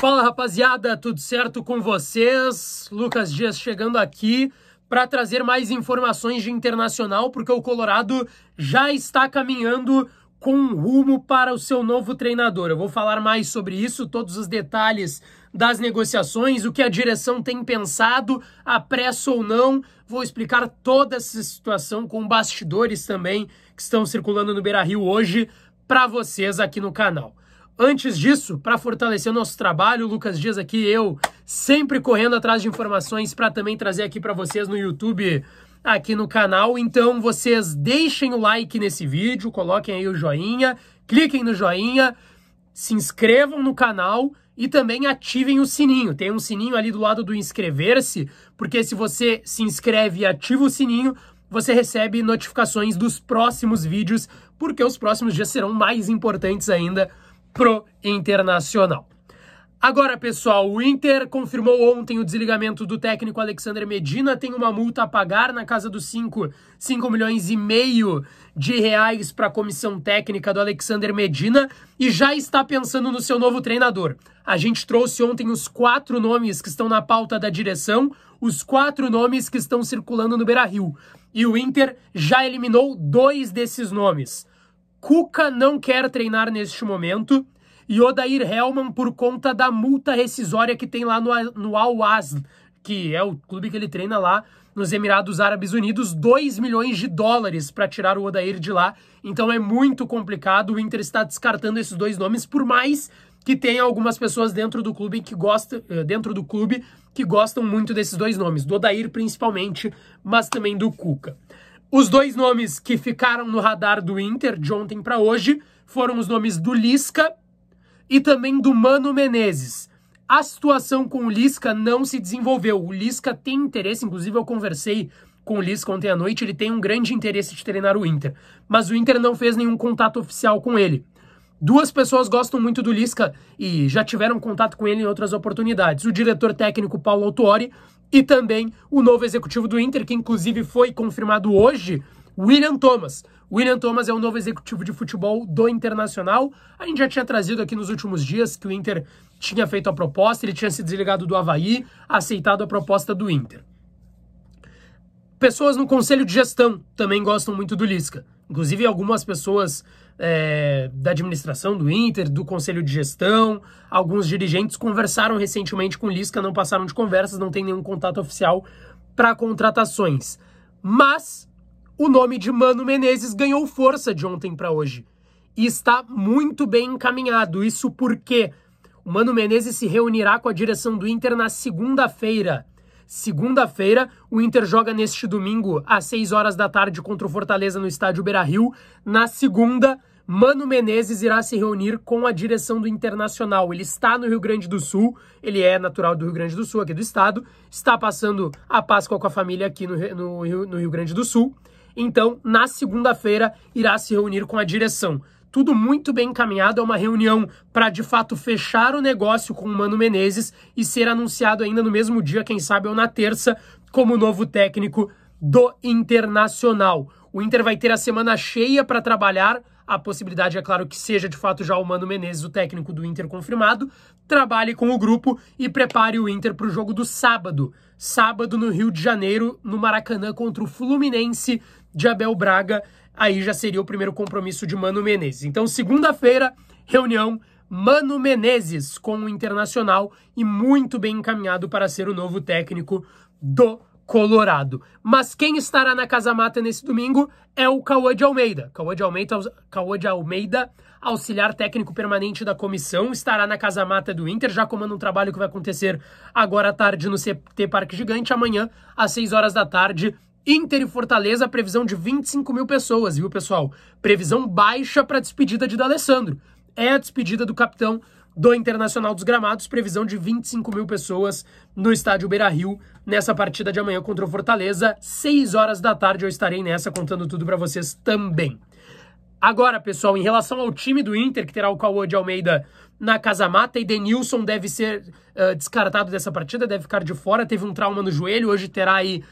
Fala rapaziada, tudo certo com vocês? Lucas Dias chegando aqui para trazer mais informações de internacional, porque o Colorado já está caminhando com rumo para o seu novo treinador. Eu vou falar mais sobre isso, todos os detalhes das negociações, o que a direção tem pensado, a pressa ou não. Vou explicar toda essa situação com bastidores também que estão circulando no Beira Rio hoje para vocês aqui no canal. Antes disso, para fortalecer o nosso trabalho, o Lucas Dias aqui, eu sempre correndo atrás de informações para também trazer aqui para vocês no YouTube, aqui no canal. Então, vocês deixem o like nesse vídeo, coloquem aí o joinha, cliquem no joinha, se inscrevam no canal e também ativem o sininho. Tem um sininho ali do lado do inscrever-se, porque se você se inscreve e ativa o sininho, você recebe notificações dos próximos vídeos, porque os próximos dias serão mais importantes ainda pro Internacional. Agora, pessoal, o Inter confirmou ontem o desligamento do técnico Alexandre Medina, tem uma multa a pagar na casa dos 5, 5 milhões e meio de reais para a comissão técnica do Alexandre Medina e já está pensando no seu novo treinador. A gente trouxe ontem os quatro nomes que estão na pauta da direção, os quatro nomes que estão circulando no Beira-Rio. E o Inter já eliminou dois desses nomes. Cuca não quer treinar neste momento e Odair Hellman por conta da multa rescisória que tem lá no, no Al-Asl, que é o clube que ele treina lá nos Emirados Árabes Unidos, 2 milhões de dólares para tirar o Odair de lá. Então é muito complicado. O Inter está descartando esses dois nomes, por mais que tenha algumas pessoas dentro do clube que gostam, eh, dentro do clube que gostam muito desses dois nomes, do Odair principalmente, mas também do Cuca. Os dois nomes que ficaram no radar do Inter de ontem para hoje foram os nomes do Lisca e também do Mano Menezes. A situação com o Lisca não se desenvolveu. O Lisca tem interesse, inclusive eu conversei com o Lisca ontem à noite, ele tem um grande interesse de treinar o Inter, mas o Inter não fez nenhum contato oficial com ele. Duas pessoas gostam muito do Lisca e já tiveram contato com ele em outras oportunidades: o diretor técnico Paulo Autuori e também o novo executivo do Inter, que inclusive foi confirmado hoje, William Thomas. William Thomas é o novo executivo de futebol do Internacional. A gente já tinha trazido aqui nos últimos dias que o Inter tinha feito a proposta, ele tinha se desligado do Havaí, aceitado a proposta do Inter. Pessoas no conselho de gestão também gostam muito do Lisca. Inclusive, algumas pessoas é, da administração do Inter, do conselho de gestão, alguns dirigentes conversaram recentemente com Lisca, não passaram de conversas, não tem nenhum contato oficial para contratações. Mas o nome de Mano Menezes ganhou força de ontem para hoje e está muito bem encaminhado. Isso porque o Mano Menezes se reunirá com a direção do Inter na segunda-feira segunda-feira. O Inter joga neste domingo às 6 horas da tarde contra o Fortaleza no estádio Beira-Rio. Na segunda, Mano Menezes irá se reunir com a direção do Internacional. Ele está no Rio Grande do Sul, ele é natural do Rio Grande do Sul, aqui do estado, está passando a Páscoa com a família aqui no, no, no Rio Grande do Sul. Então, na segunda-feira, irá se reunir com a direção tudo muito bem encaminhado, é uma reunião para de fato fechar o negócio com o Mano Menezes e ser anunciado ainda no mesmo dia, quem sabe ou na terça, como novo técnico do Internacional. O Inter vai ter a semana cheia para trabalhar a possibilidade, é claro, que seja de fato já o Mano Menezes, o técnico do Inter confirmado, trabalhe com o grupo e prepare o Inter para o jogo do sábado. Sábado no Rio de Janeiro, no Maracanã, contra o Fluminense de Abel Braga. Aí já seria o primeiro compromisso de Mano Menezes. Então, segunda-feira, reunião Mano Menezes com o Internacional e muito bem encaminhado para ser o novo técnico do Colorado. Mas quem estará na Casa Mata nesse domingo é o Cauã de Almeida. Cauã de Almeida, Cauã de Almeida, auxiliar técnico permanente da comissão, estará na Casa Mata do Inter, já comanda um trabalho que vai acontecer agora à tarde no CT Parque Gigante, amanhã às 6 horas da tarde, Inter e Fortaleza, previsão de 25 mil pessoas, viu, pessoal? Previsão baixa para a despedida de D'Alessandro. É a despedida do capitão do Internacional dos Gramados, previsão de 25 mil pessoas no estádio Beira Rio nessa partida de amanhã contra o Fortaleza. 6 horas da tarde eu estarei nessa contando tudo para vocês também. Agora, pessoal, em relação ao time do Inter, que terá o Cauã de Almeida na casa mata e Denilson deve ser uh, descartado dessa partida, deve ficar de fora, teve um trauma no joelho, hoje terá aí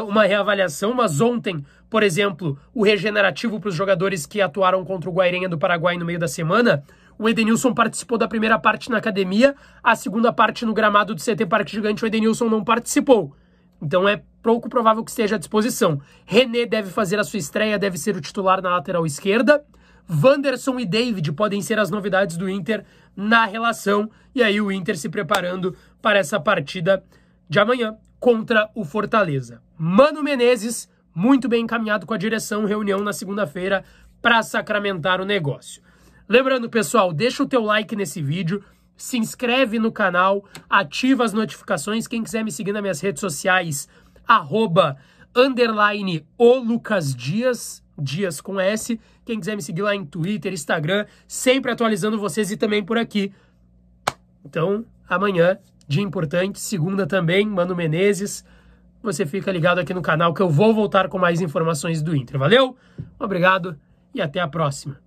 uh, uma reavaliação, mas ontem, por exemplo, o regenerativo para os jogadores que atuaram contra o Guairenha do Paraguai no meio da semana o Edenilson participou da primeira parte na academia, a segunda parte no gramado do CT Parque Gigante, o Edenilson não participou. Então é pouco provável que esteja à disposição. René deve fazer a sua estreia, deve ser o titular na lateral esquerda. Wanderson e David podem ser as novidades do Inter na relação. E aí o Inter se preparando para essa partida de amanhã contra o Fortaleza. Mano Menezes, muito bem encaminhado com a direção, reunião na segunda-feira para sacramentar o negócio. Lembrando, pessoal, deixa o teu like nesse vídeo, se inscreve no canal, ativa as notificações. Quem quiser me seguir nas minhas redes sociais, arroba, underline, o Lucas Dias, Dias com S. Quem quiser me seguir lá em Twitter, Instagram, sempre atualizando vocês e também por aqui. Então, amanhã, dia importante, segunda também, Mano Menezes. Você fica ligado aqui no canal que eu vou voltar com mais informações do Inter. Valeu? Obrigado e até a próxima.